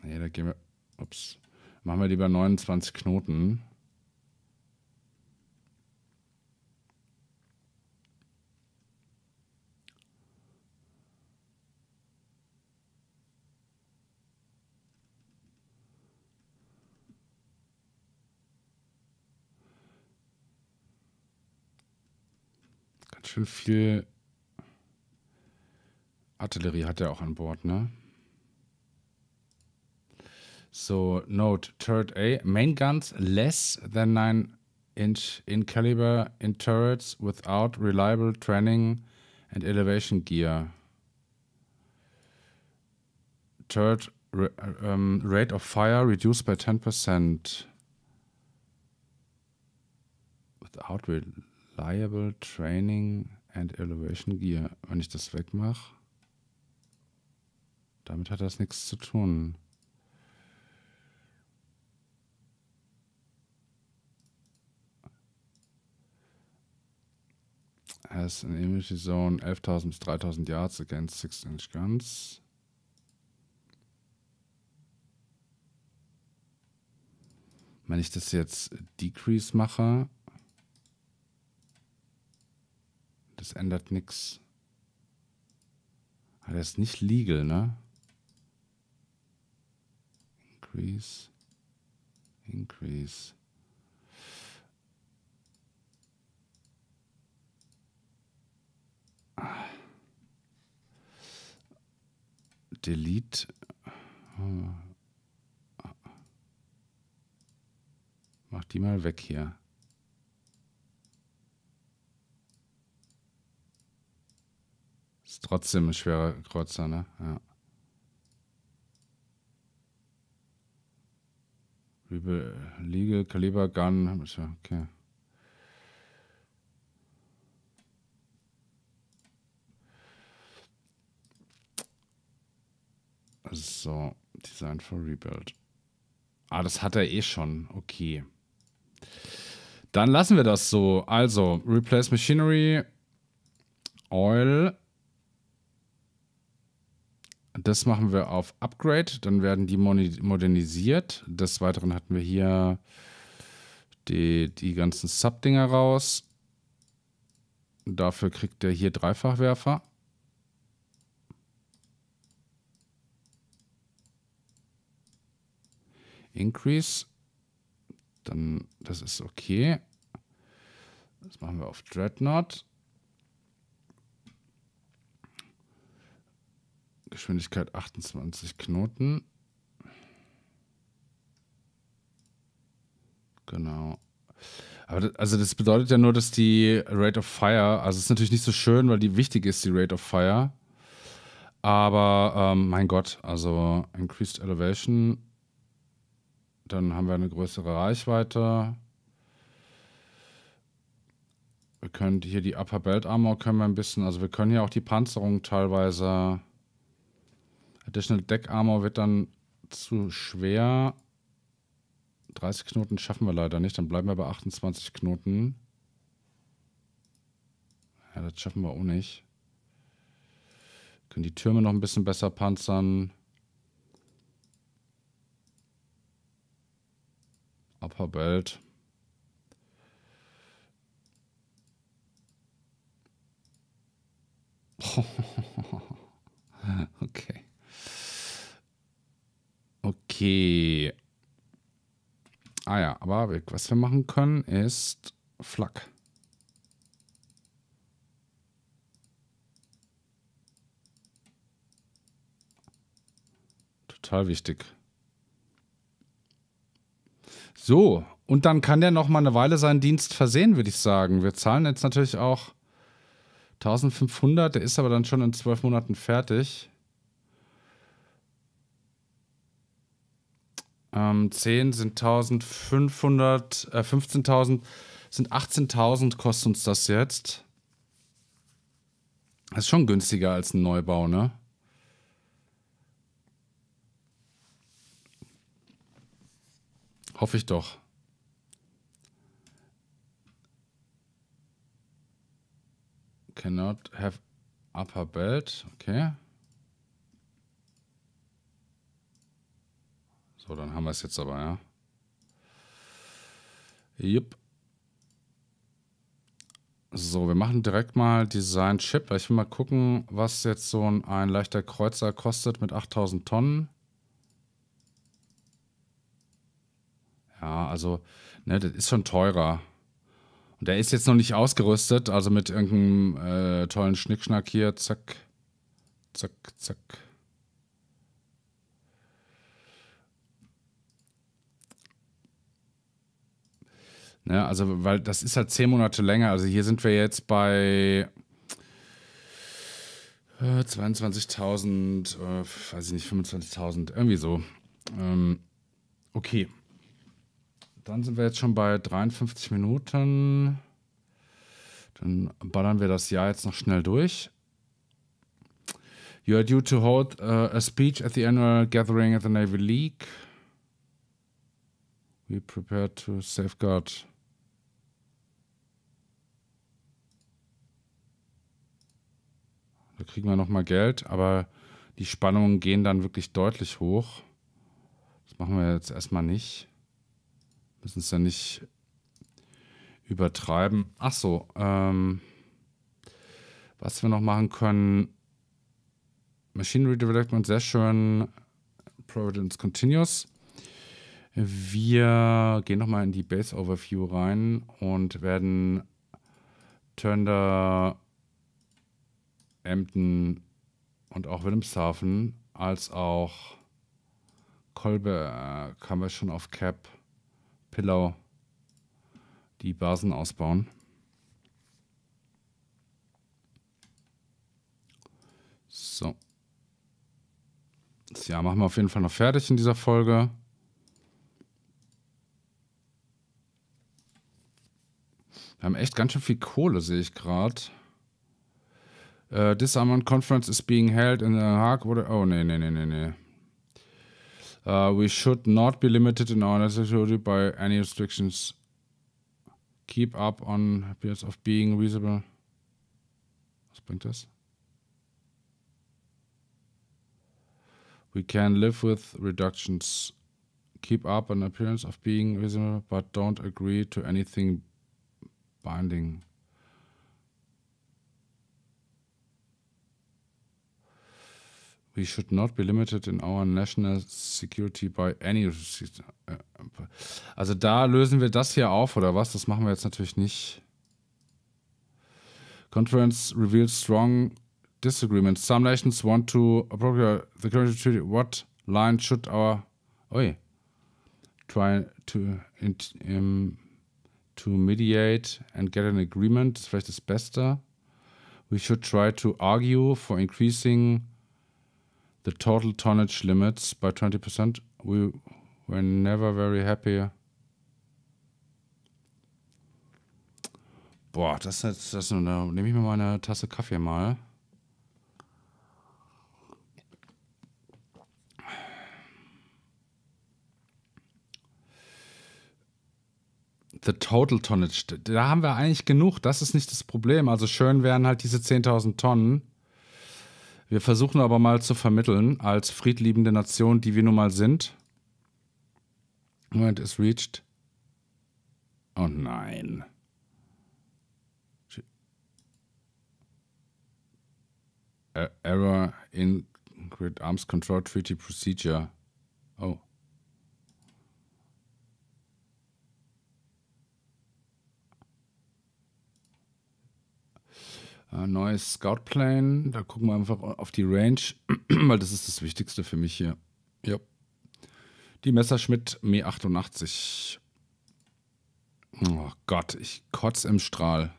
Nee, da gehen wir. Ups. Machen wir lieber 29 Knoten. schön viel Artillerie hat er auch an Bord, ne? So, Note, Turret A. Main guns less than 9 inch in caliber in turrets without reliable training and elevation gear. Turret um, rate of fire reduced by 10%. Without reliable Reliable Training and Elevation Gear. Wenn ich das wegmache, damit hat das nichts zu tun. Has an immunity zone 11.000 bis 3.000 Yards against 6-inch guns. Wenn ich das jetzt Decrease mache, Das ändert nichts. Ah, das ist nicht legal, ne? Increase. Increase. Delete. Hm. Mach die mal weg hier. trotzdem ein schwerer Kreuzer, ne? Ja. Übel, Liege, Kaliber, Gun, okay. So, Design for Rebuild. Ah, das hat er eh schon. Okay. Dann lassen wir das so. Also, Replace Machinery, Oil, das machen wir auf Upgrade, dann werden die modernisiert. Des Weiteren hatten wir hier die, die ganzen Sub-Dinger raus. Dafür kriegt er hier Dreifachwerfer. Increase. Dann, das ist okay. Das machen wir auf Dreadnought. Geschwindigkeit 28 Knoten. Genau. Aber das, also das bedeutet ja nur, dass die Rate of Fire, also es ist natürlich nicht so schön, weil die wichtig ist, die Rate of Fire. Aber ähm, mein Gott, also Increased Elevation, dann haben wir eine größere Reichweite. Wir können hier die Upper Belt Armor können wir ein bisschen, also wir können hier auch die Panzerung teilweise Additional Deck Armor wird dann zu schwer. 30 Knoten schaffen wir leider nicht. Dann bleiben wir bei 28 Knoten. Ja, das schaffen wir auch nicht. Können die Türme noch ein bisschen besser panzern. Upper Belt. <laughs> okay. Okay. Ah ja, aber was wir machen können, ist Flak. Total wichtig. So, und dann kann der nochmal eine Weile seinen Dienst versehen, würde ich sagen. Wir zahlen jetzt natürlich auch 1500, der ist aber dann schon in zwölf Monaten fertig. Ähm, 10 sind 1500, äh, 15.000 sind 18.000 kostet uns das jetzt. Das ist schon günstiger als ein Neubau, ne? Hoffe ich doch. Cannot have upper belt. Okay. So, dann haben wir es jetzt aber, ja. Jupp. So, wir machen direkt mal Design Chip. Ich will mal gucken, was jetzt so ein, ein leichter Kreuzer kostet mit 8000 Tonnen. Ja, also, ne, das ist schon teurer. Und der ist jetzt noch nicht ausgerüstet, also mit irgendeinem äh, tollen Schnickschnack hier. Zack, zack, zack. Ne? Also, weil das ist halt zehn Monate länger. Also hier sind wir jetzt bei 22.000, äh, äh, weiß ich nicht, 25.000, irgendwie so. Ähm, okay. Dann sind wir jetzt schon bei 53 Minuten. Dann ballern wir das Jahr jetzt noch schnell durch. You are due to hold uh, a speech at the annual gathering at the Navy League. We prepare to safeguard Da kriegen wir nochmal Geld, aber die Spannungen gehen dann wirklich deutlich hoch. Das machen wir jetzt erstmal nicht. Müssen es ja nicht übertreiben. Ach so, ähm, was wir noch machen können. Machine Redevelopment, sehr schön. Providence Continuous. Wir gehen nochmal in die Base Overview rein und werden Turn Turner Emden und auch Wilhelmshaven als auch Kolbe äh, kann man schon auf Cap, Pillow die Basen ausbauen. So. Das Jahr machen wir auf jeden Fall noch fertig in dieser Folge. Wir haben echt ganz schön viel Kohle, sehe ich gerade. Uh, this conference is being held in The Hague. What oh, no, no, no, no, no. Uh, we should not be limited in our necessity by any restrictions. Keep up on appearance of being reasonable. Was bringt das? We can live with reductions. Keep up an appearance of being reasonable, but don't agree to anything binding. We should not be limited in our national security by any. Also da lösen wir das hier auf oder was? Das machen wir jetzt natürlich nicht. Conference reveals strong disagreements. Some nations want to appropriate the current treaty. What line should our oi try to in, um, to mediate and get an agreement? Das ist vielleicht das Beste. We should try to argue for increasing the total tonnage limits by 20%. We were never very happy. Boah, das ist das, da nehme ich mir mal eine Tasse Kaffee mal. The total tonnage. Da haben wir eigentlich genug. Das ist nicht das Problem. Also schön wären halt diese 10.000 Tonnen. Wir versuchen aber mal zu vermitteln, als friedliebende Nation, die wir nun mal sind. Moment, es reached. Oh nein. E-, error in Grid Arms Control Treaty Procedure. Oh. äh, neues Scout-Plane. Da gucken wir einfach auf die Range, <clears throat> weil das ist das Wichtigste für mich hier. Ja. Die Messerschmidt Me 88. Oh Gott, ich kotze im Strahl.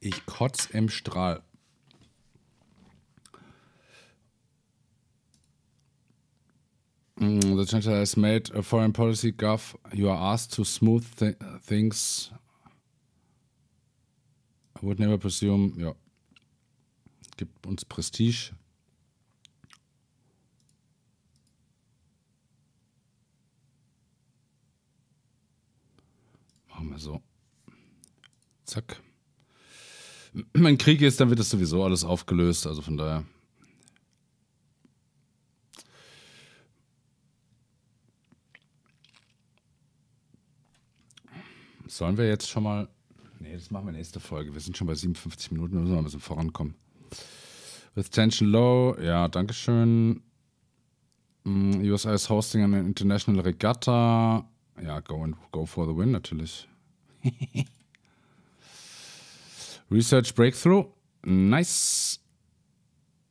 Ich kotze im Strahl. Mm, the Chancellor has made a foreign policy gaffe. You are asked to smooth th things. I would never presume. Ja. Gibt uns Prestige. Machen wir so. Zack. Wenn Krieg ist, dann wird das sowieso alles aufgelöst. Also von daher. Sollen wir jetzt schon mal. Nee, das machen wir nächste Folge. Wir sind schon bei 57 Minuten, müssen wir ein bisschen vorankommen. With Tension Low, ja, danke schön. Mm, USA is hosting an international regatta. Ja, go and go for the win natürlich. <laughs> Research Breakthrough, nice.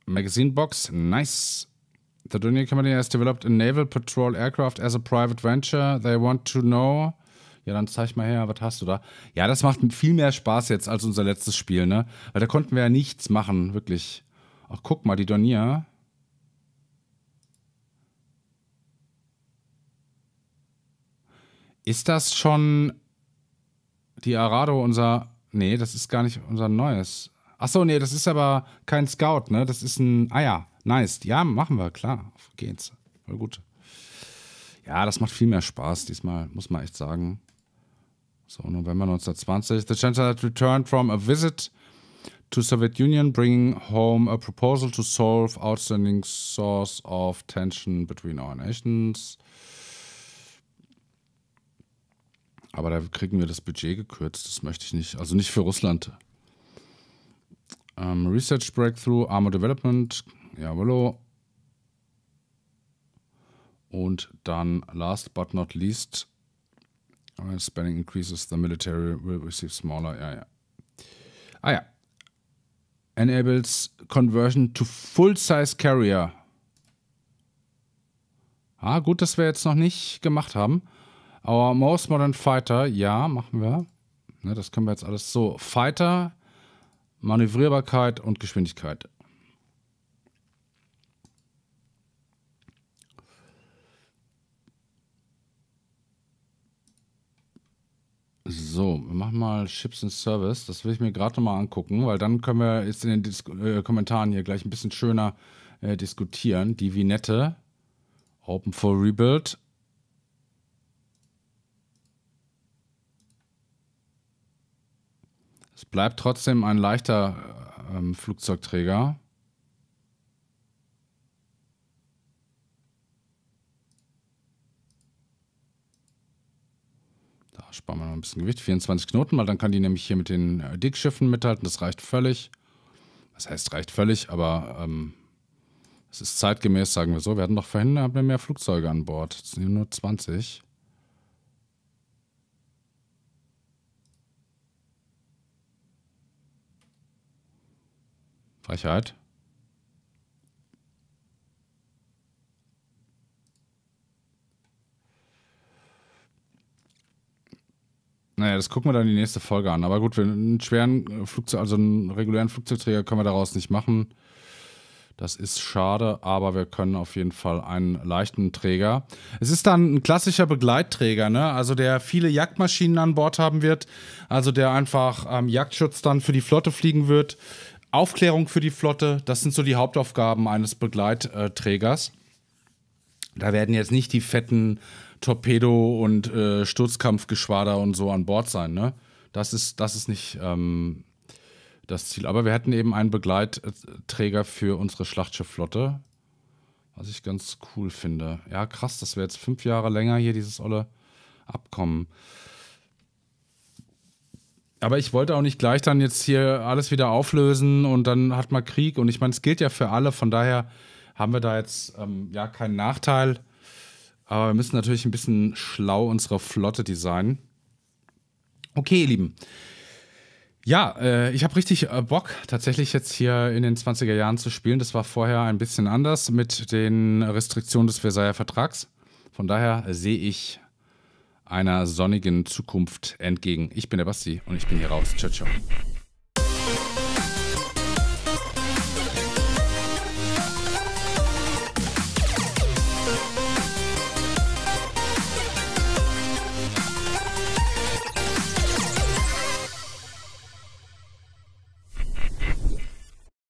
Magazine Box, nice. The Dunier Company has developed a naval patrol aircraft as a private venture. They want to know ja, dann zeig mal her, was hast du da? Ja, das macht viel mehr Spaß jetzt als unser letztes Spiel, ne? Weil da konnten wir ja nichts machen, wirklich. Ach, guck mal, die Donia. Ist das schon die Arado unser. Nee, das ist gar nicht unser neues. Achso, nee, das ist aber kein Scout, ne? Das ist ein. Ah ja, nice. Ja, machen wir, klar. Auf geht's. Voll gut. Ja, das macht viel mehr Spaß diesmal, muss man echt sagen. So, November 1920. The Chancellor had returned from a visit to Soviet Union, bringing home a proposal to solve outstanding source of tension between our nations. Aber da kriegen wir das Budget gekürzt. Das möchte ich nicht. Also nicht für Russland. Um, ähm, Research Breakthrough, Armor Development. Jawollo. Und dann, last but not least, Alright, spending increases, the military will receive smaller. Ja, ja. Ah ja. Enables conversion to full-size carrier. Ah, gut, dass wir jetzt noch nicht gemacht haben. Our most modern fighter, ja, machen wir. Ne, das können wir jetzt alles so. Fighter, Manövrierbarkeit und Geschwindigkeit. So, wir machen mal Chips and Service. Das will ich mir gerade nochmal angucken, weil dann können wir jetzt in den Dis äh, Kommentaren hier gleich ein bisschen schöner äh, diskutieren. Die Vinette. Open for Rebuild. Es bleibt trotzdem ein leichter äh, ähm, Flugzeugträger. sparen wir noch ein bisschen Gewicht, 24 Knoten, weil dann kann die nämlich hier mit den äh, Dickschiffen mithalten. Das reicht völlig. Das heißt, reicht völlig, aber ähm, es ist zeitgemäß, sagen wir so. Wir hatten doch vorhin haben wir mehr Flugzeuge an Bord. Es sind nur 20. Frechheit. Naja, das gucken wir dann die nächste Folge an. Aber gut, einen schweren äh, Flugzeug, also einen regulären Flugzeugträger können wir daraus nicht machen. Das ist schade, aber wir können auf jeden Fall einen leichten Träger. Es ist dann ein klassischer Begleitträger, ne? Also der viele Jagdmaschinen an Bord haben wird, also der einfach ähm, Jagdschutz dann für die Flotte fliegen wird, Aufklärung für die Flotte. Das sind so die Hauptaufgaben eines Begleitträgers. Da werden jetzt nicht die fetten Torpedo- und äh, Sturzkampfgeschwader und so an Bord sein. Ne? Das, ist, das ist nicht ähm, das Ziel. Aber wir hätten eben einen Begleitträger für unsere Schlachtschiffflotte, was ich ganz cool finde. Ja, krass, das wäre jetzt fünf Jahre länger hier, dieses olle Abkommen. Aber ich wollte auch nicht gleich dann jetzt hier alles wieder auflösen und dann hat man Krieg. Und ich meine, es gilt ja für alle, von daher haben wir da jetzt ähm, ja keinen Nachteil. Aber wir müssen natürlich ein bisschen schlau unsere Flotte designen. Okay, ihr Lieben. Ja, äh, ich habe richtig äh, Bock, tatsächlich jetzt hier in den 20er Jahren zu spielen. Das war vorher ein bisschen anders mit den Restriktionen des Versailler Vertrags. Von daher sehe ich einer sonnigen Zukunft entgegen. Ich bin der Basti und ich bin hier raus. Ciao, ciao.